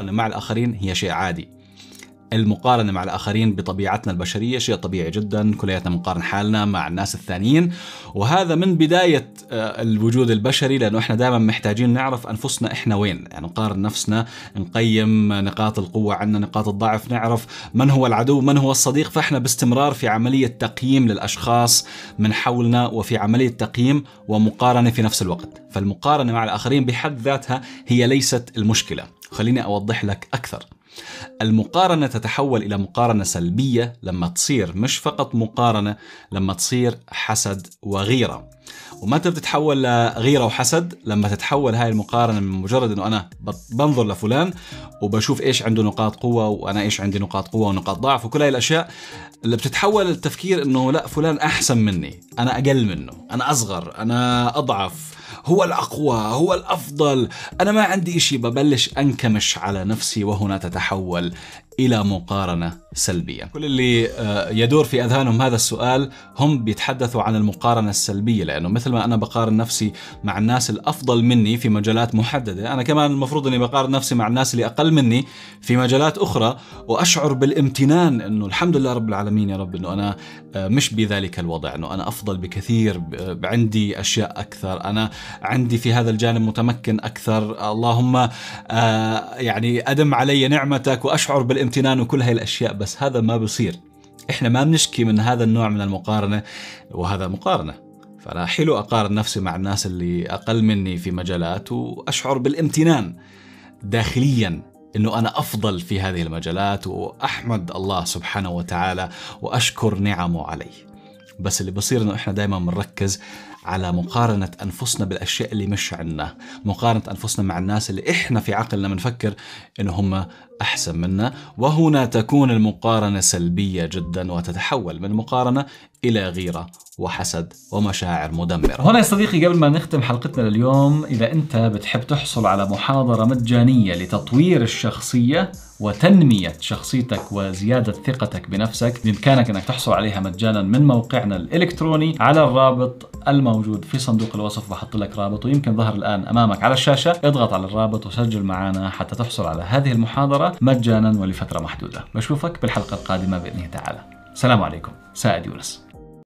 المقارنة مع الآخرين هي شيء عادي المقارنة مع الآخرين بطبيعتنا البشرية شيء طبيعي جدا كلياتنا بنقارن حالنا مع الناس الثانيين وهذا من بداية آه، الوجود البشري لأنه إحنا دائما محتاجين نعرف أنفسنا إحنا وين يعني نقارن نفسنا نقيم نقاط القوة عنا نقاط الضعف نعرف من هو العدو من هو الصديق فإحنا باستمرار في عملية تقييم للأشخاص من حولنا وفي عملية تقييم ومقارنة في نفس الوقت فالمقارنة مع الآخرين بحد ذاتها هي ليست المشكلة خليني أوضح لك أكثر المقارنة تتحول إلى مقارنة سلبية لما تصير مش فقط مقارنة لما تصير حسد وغيرة ومتى بتتحول لغيرة وحسد لما تتحول هاي المقارنة من مجرد أنه أنا بنظر لفلان وبشوف إيش عنده نقاط قوة وأنا إيش عندي نقاط قوة ونقاط ضعف وكل هاي الأشياء اللي بتتحول التفكير أنه لا فلان أحسن مني أنا أقل منه أنا أصغر أنا أضعف هو الأقوى هو الأفضل أنا ما عندي إشي ببلش أنكمش على نفسي وهنا تتحول الى مقارنه سلبيه. كل اللي آه، يدور في اذهانهم هذا السؤال هم بيتحدثوا عن المقارنه السلبيه لانه مثل ما انا بقارن نفسي مع الناس الافضل مني في مجالات محدده، انا كمان المفروض اني بقارن نفسي مع الناس اللي اقل مني في مجالات اخرى واشعر بالامتنان انه الحمد لله رب العالمين يا رب انه انا آه، مش بذلك الوضع، انه انا افضل بكثير، عندي اشياء اكثر، انا عندي في هذا الجانب متمكن اكثر، اللهم آه، يعني ادم علي نعمتك واشعر بال الامتنان وكل هاي الاشياء بس هذا ما بصير احنا ما بنشكي من هذا النوع من المقارنه وهذا مقارنه فانا حلو اقارن نفسي مع الناس اللي اقل مني في مجالات واشعر بالامتنان داخليا انه انا افضل في هذه المجالات واحمد الله سبحانه وتعالى واشكر نعمه علي بس اللي بصير انه احنا دائما بنركز على مقارنة أنفسنا بالأشياء اللي مش عنا مقارنة أنفسنا مع الناس اللي إحنا في عقلنا بنفكر انه هم أحسن منا وهنا تكون المقارنة سلبية جدا وتتحول من مقارنة إلى غيرة وحسد ومشاعر مدمرة هنا يا صديقي قبل ما نختم حلقتنا لليوم إذا أنت بتحب تحصل على محاضرة مجانية لتطوير الشخصية وتنمية شخصيتك وزيادة ثقتك بنفسك بإمكانك أنك تحصل عليها مجانا من موقعنا الإلكتروني على الرابط الموجود في صندوق الوصف بحط لك رابط ويمكن ظهر الآن أمامك على الشاشة اضغط على الرابط وسجل معنا حتى تحصل على هذه المحاضرة مجانا ولفترة محدودة بشوفك بالحلقة القادمة بإذن الله تعالى السلام عليكم سائد يونس